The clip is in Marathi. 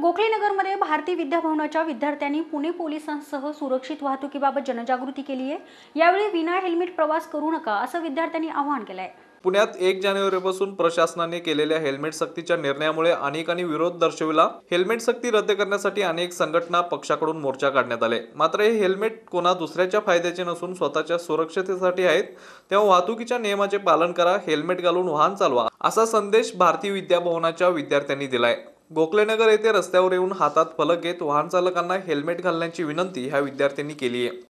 गोखलेनगरमध्ये भारतीय विद्याभवनाच्या विद्यार्थ्यांनी पुणे पोलिसांसह सुरक्षित वाहतुकीबाबत जनजागृती केली आहे यावेळी विना हेल्मेट प्रवास करू नका असं विद्यार्थ्यांनी आवाहन केलं आहे पुण्यात एक जानेवारीपासून प्रशासनाने केलेल्या हेल्मेट सक्तीच्या निर्णयामुळे अनेकांनी विरोध दर्शविला हेल्मेट सक्ती रद्द करण्यासाठी अनेक संघटना पक्षाकडून मोर्चा काढण्यात आले मात्र हे हेल्मेट कोणा दुसऱ्याच्या फायद्याचे नसून स्वतःच्या सुरक्षतेसाठी आहेत तेव्हा वाहतुकीच्या नियमाचे पालन करा हेल्मेट घालून वाहन चालवा असा संदेश भारतीय विद्याभवनाच्या विद्यार्थ्यांनी दिलाय गोखलेनगर येथे रस्त्यावर येऊन हातात फलक घेत वाहनचालकांना हेल्मेट घालण्याची विनंती ह्या विद्यार्थ्यांनी केली आहे